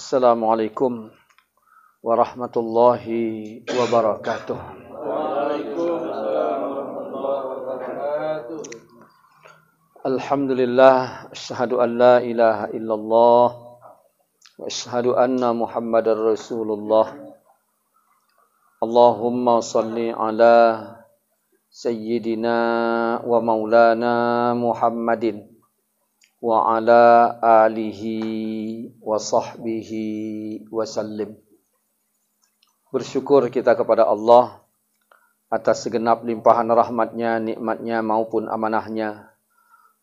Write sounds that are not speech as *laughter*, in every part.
Assalamualaikum warahmatullahi wabarakatuh. Alhamdulillah, asyhadu an ilaha illallah wa anna Muhammadar Rasulullah. Allahumma salli ala sayyidina wa maulana وعلى آله وصحبه وسلم Bersyukur kita kepada Allah atas segenap limpahan rahmatnya, nikmatnya maupun amanahnya.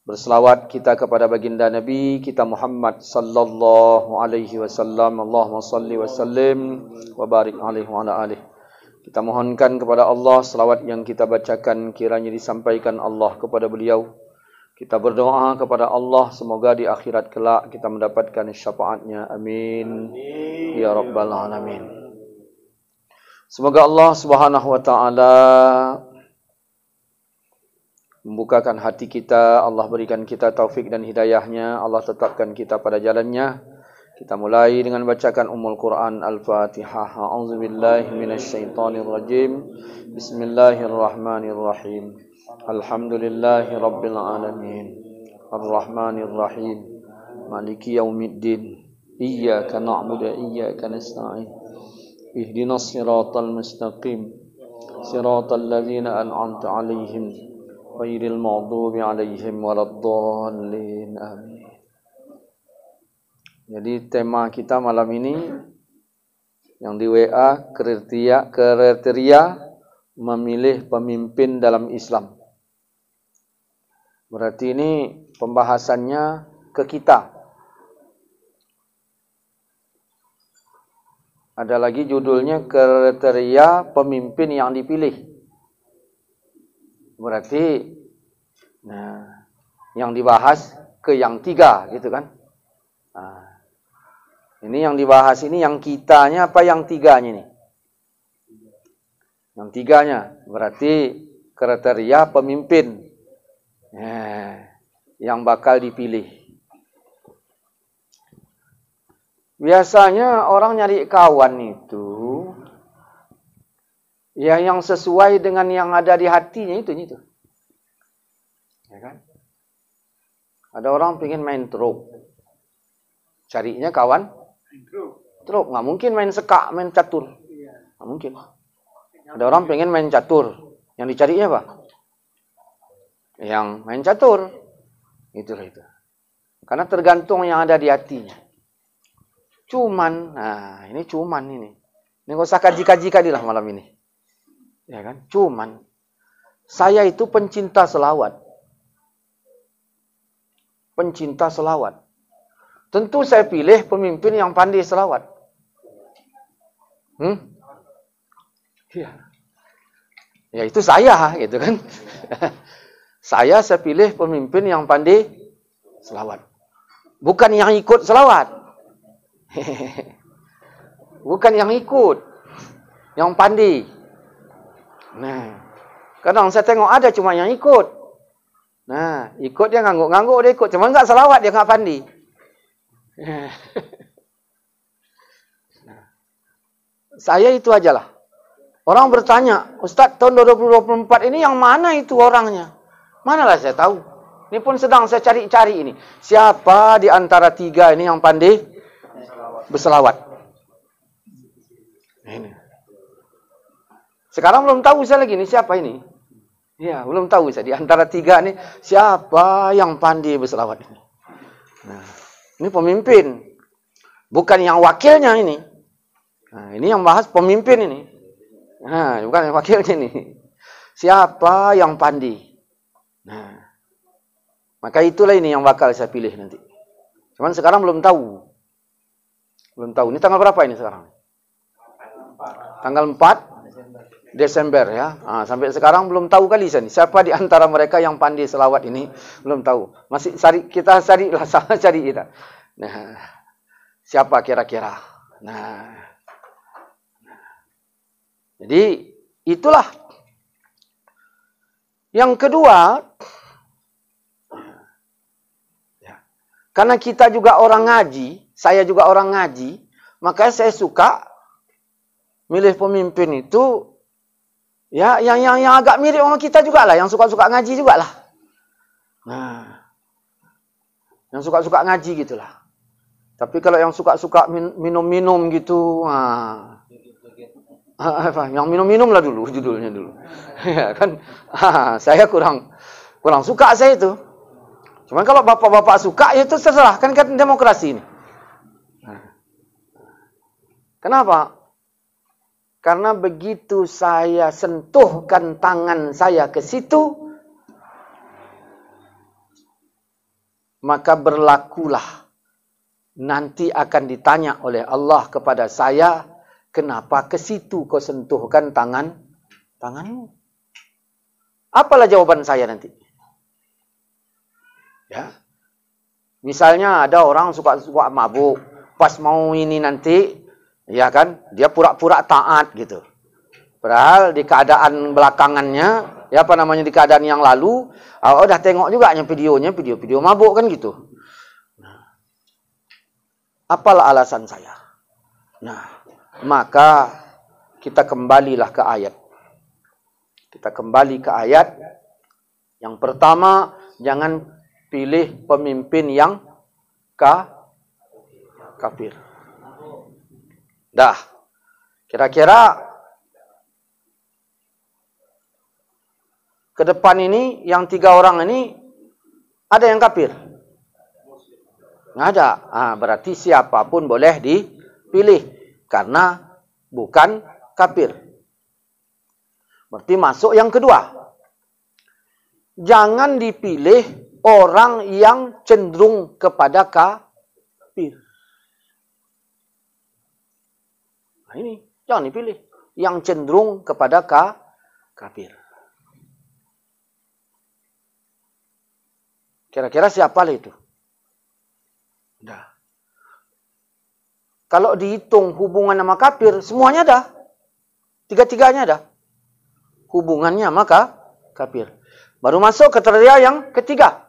Berselawat kita kepada baginda Nabi kita Muhammad sallallahu alaihi wasallam. Allahumma salli wa sallim wa barik alaihi wa ala alihi. Kita mohonkan kepada Allah selawat yang kita bacakan kiranya disampaikan Allah kepada beliau kita berdoa kepada Allah semoga di akhirat kelak kita mendapatkan syafaatnya. Amin. Amin. Ya Rabbal Alamin. Semoga Allah Subhanahu wa taala membukakan hati kita, Allah berikan kita taufik dan hidayahnya, Allah tetapkan kita pada jalannya. Kita mulai dengan bacakan Ummul Quran Al-Fatihah. A'udzubillahi Bismillahirrahmanirrahim. الحمد لله رب العالمين الرحمن الرحيم مالك يوم الدين إياك نعبد إياك نستعين اهدنا الصراط المستقيم صراط الذين أنعمت عليهم غير المغضوب عليهم ولا الضالين آمين Jadi tema kita malam ini yang di WA kriteria kriteria memilih pemimpin dalam Islam. Berarti ini pembahasannya ke kita. Ada lagi judulnya kriteria pemimpin yang dipilih. Berarti nah yang dibahas ke yang tiga gitu kan. Nah, ini yang dibahas ini yang kitanya apa yang tiganya nih? Yang tiganya berarti kriteria pemimpin Eh, yang bakal dipilih. Biasanya orang nyari kawan itu ya yang sesuai dengan yang ada di hatinya itu itu. Ya kan? Ada orang pengen main truk. Carinya kawan truk. nggak mungkin main sekak, main catur. Iya. Nggak mungkin. Ada orang pengen main catur. Yang dicarinya apa? yang main catur. Itulah itu. Karena tergantung yang ada di hatinya. Cuman, nah ini cuman ini. Ini gak usah kaji-kaji lah malam ini. Ya kan? Cuman. Saya itu pencinta selawat. Pencinta selawat. Tentu saya pilih pemimpin yang pandai selawat. Hmm? Iya. Ya itu saya gitu kan. *laughs* Saya saya pilih pemimpin yang pandai selawat. Bukan yang ikut selawat. *laughs* Bukan yang ikut. Yang pandai. Nah, kadang saya tengok ada cuma yang ikut. Nah, ikut dia ngangguk-ngangguk dia ikut. Cuma enggak selawat dia enggak pandai. *laughs* Nah, saya itu ajalah. Orang bertanya, Ustaz tahun 2024 ini yang mana itu orangnya? Manalah saya tahu. Ini pun sedang saya cari-cari ini. Siapa di antara tiga ini yang pandai berselawat? Ini. Sekarang belum tahu saya lagi ini siapa ini. Ya, belum tahu saya di antara tiga ini siapa yang pandai berselawat ini. Nah, ini pemimpin. Bukan yang wakilnya ini. Nah, ini yang bahas pemimpin ini. Nah, bukan yang wakilnya ini. Siapa yang pandai? Nah, maka itulah ini yang bakal saya pilih nanti. Cuman sekarang belum tahu. Belum tahu. Ini tanggal berapa ini sekarang? Tanggal 4 Desember ya. Nah, sampai sekarang belum tahu kali saya ini. Siapa di antara mereka yang pandai selawat ini belum tahu. Masih cari kita lah *laughs* sama cari kita. Nah, siapa kira-kira? Nah. nah. Jadi itulah yang kedua, ya, karena kita juga orang ngaji, saya juga orang ngaji, maka saya suka milih pemimpin itu ya yang yang yang agak mirip orang kita juga lah, yang suka-suka ngaji juga lah. Nah, yang suka-suka ngaji gitulah. Tapi kalau yang suka-suka minum-minum gitu, nah, Ah, ah, yang minum-minum lah dulu judulnya dulu *laughs* ya kan ah, saya kurang kurang suka saya itu cuman kalau bapak-bapak suka ya itu terserah kan kan demokrasi ini nah. kenapa karena begitu saya sentuhkan tangan saya ke situ maka berlakulah nanti akan ditanya oleh Allah kepada saya Kenapa ke situ kau sentuhkan tangan tanganmu? Apalah jawaban saya nanti? Ya. Misalnya ada orang suka suka mabuk, pas mau ini nanti, ya kan, dia pura-pura taat gitu. Padahal di keadaan belakangannya, ya apa namanya di keadaan yang lalu, ah, oh, udah tengok juga yang videonya, video-video mabuk kan gitu. Nah, apalah alasan saya? Nah, maka kita kembalilah ke ayat. Kita kembali ke ayat. Yang pertama, jangan pilih pemimpin yang ka kafir. Dah. Kira-kira ke depan ini yang tiga orang ini ada yang kafir? Nggak ada. Ah, berarti siapapun boleh dipilih karena bukan kafir. Berarti masuk yang kedua. Jangan dipilih orang yang cenderung kepada kafir. Nah ini, jangan dipilih. Yang cenderung kepada ka, kafir. Kira-kira siapa itu? Udah. Kalau dihitung hubungan sama kafir, semuanya ada. Tiga-tiganya ada. Hubungannya maka kafir. Baru masuk ke kriteria yang ketiga.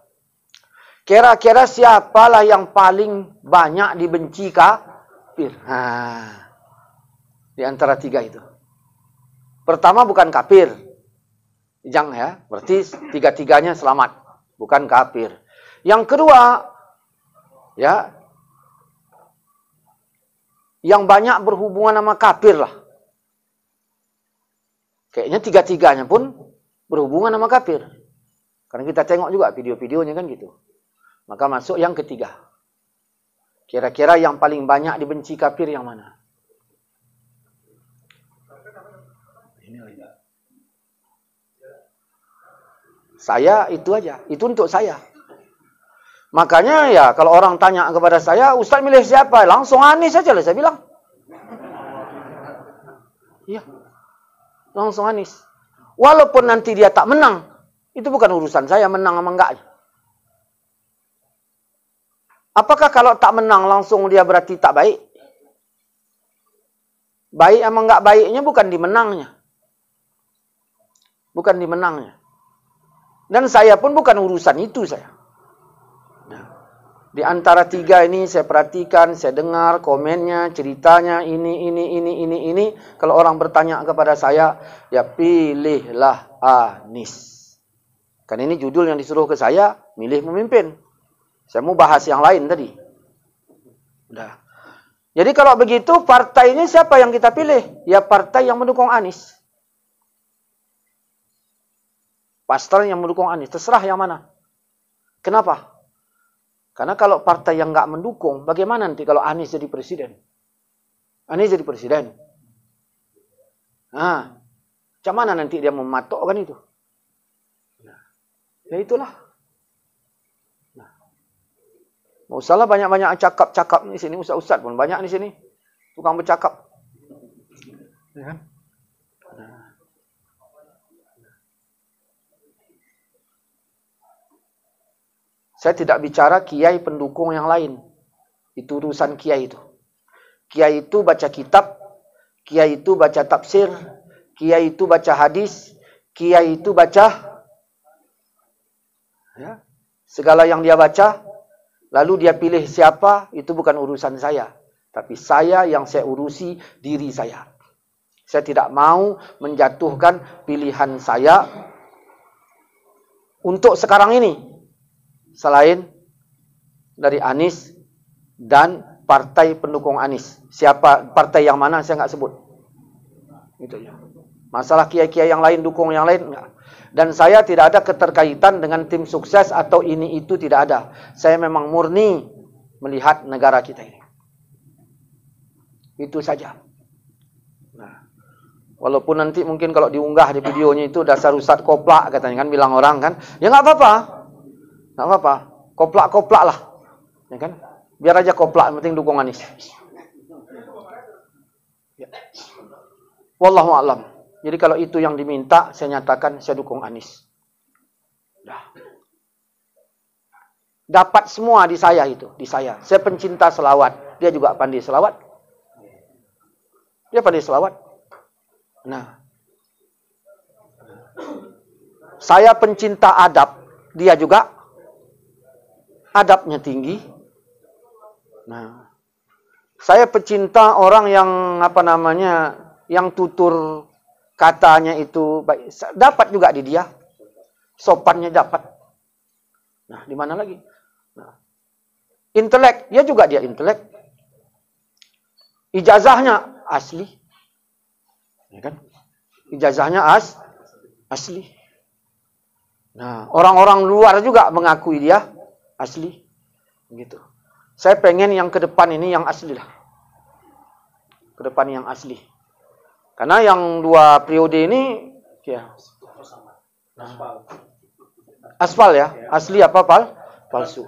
Kira-kira siapalah yang paling banyak dibenci kafir? Nah, di antara tiga itu. Pertama bukan kafir. jang ya, berarti tiga-tiganya selamat. Bukan kafir. Yang kedua, ya yang banyak berhubungan sama kafir lah. Kayaknya tiga-tiganya pun berhubungan sama kafir. Karena kita tengok juga video-videonya kan gitu. Maka masuk yang ketiga. Kira-kira yang paling banyak dibenci kafir yang mana? Saya itu aja. Itu untuk saya. Makanya ya kalau orang tanya kepada saya, Ustaz milih siapa? Langsung Anis saja lah saya bilang. Iya. Langsung Anis. Walaupun nanti dia tak menang, itu bukan urusan saya menang sama enggak. Apakah kalau tak menang langsung dia berarti tak baik? Baik sama enggak baiknya bukan di menangnya. Bukan di menangnya. Dan saya pun bukan urusan itu saya. Di antara tiga ini saya perhatikan, saya dengar komennya, ceritanya ini, ini, ini, ini, ini. Kalau orang bertanya kepada saya, ya pilihlah Anis. Kan ini judul yang disuruh ke saya, milih memimpin. Saya mau bahas yang lain tadi. Udah. Jadi kalau begitu partai ini siapa yang kita pilih? Ya partai yang mendukung Anis. Pastor yang mendukung Anis. Terserah yang mana. Kenapa? Karena kalau partai yang nggak mendukung, bagaimana nanti kalau Anies jadi presiden? Anies jadi presiden. Nah, macam mana nanti dia mematokkan itu? Nah, ya itulah. Nah, mau salah banyak-banyak cakap-cakap di sini, ustaz-ustaz pun banyak di sini. Tukang bercakap. Ya kan? Saya tidak bicara kiai pendukung yang lain. Itu urusan kiai itu. Kiai itu baca kitab, kiai itu baca tafsir, kiai itu baca hadis, kiai itu baca ya, segala yang dia baca, lalu dia pilih siapa, itu bukan urusan saya. Tapi saya yang saya urusi diri saya. Saya tidak mau menjatuhkan pilihan saya untuk sekarang ini selain dari Anis dan partai pendukung Anis. Siapa partai yang mana saya nggak sebut. Gitu ya. Masalah kiai-kiai yang lain dukung yang lain enggak. Dan saya tidak ada keterkaitan dengan tim sukses atau ini itu tidak ada. Saya memang murni melihat negara kita ini. Itu saja. Nah, walaupun nanti mungkin kalau diunggah di videonya itu dasar rusak koplak katanya kan bilang orang kan, ya nggak apa-apa. Tak apa-apa. Koplak-koplak lah. Ya kan? Biar aja koplak, yang penting dukungan Anies. Ya. Wallahu a'lam. Jadi kalau itu yang diminta, saya nyatakan saya dukung Anis. Dah. Dapat semua di saya itu, di saya. Saya pencinta selawat. Dia juga pandai selawat. Dia pandai selawat. Nah. Saya pencinta adab. Dia juga adabnya tinggi. Nah, saya pecinta orang yang apa namanya, yang tutur katanya itu baik. Dapat juga di dia. Sopannya dapat. Nah, di mana lagi? Nah, intelek, dia juga dia intelek. Ijazahnya asli. Ya kan? Ijazahnya as asli. Nah, orang-orang luar juga mengakui dia asli gitu saya pengen yang ke depan ini yang asli lah ke depan yang asli karena yang dua periode ini ya aspal, ya asli apa pal palsu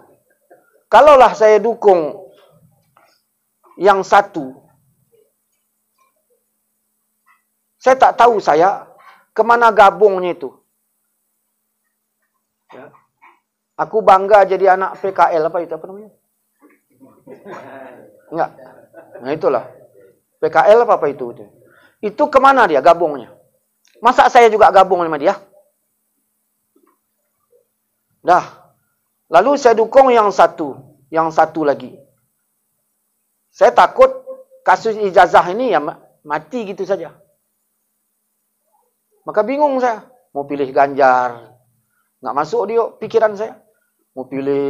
kalaulah saya dukung yang satu saya tak tahu saya kemana gabungnya itu ya Aku bangga jadi anak PKL apa itu apa namanya? Enggak. Nah itulah. PKL apa apa itu itu. Itu kemana dia gabungnya? Masa saya juga gabung sama dia? Dah. Lalu saya dukung yang satu, yang satu lagi. Saya takut kasus ijazah ini ya mati gitu saja. Maka bingung saya. Mau pilih Ganjar. Enggak masuk dia pikiran saya mau pilih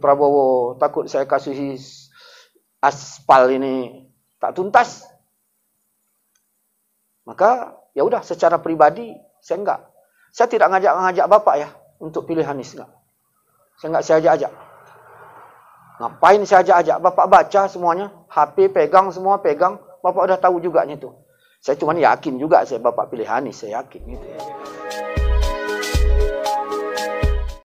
Prabowo takut saya kasih aspal ini tak tuntas maka ya udah secara pribadi saya enggak saya tidak ngajak-ngajak bapak ya untuk pilih Hanis enggak saya enggak saya ajak-ajak ngapain saya ajak-ajak bapak baca semuanya HP pegang semua pegang bapak udah tahu juga itu saya cuman yakin juga saya bapak pilih Hanis saya yakin gitu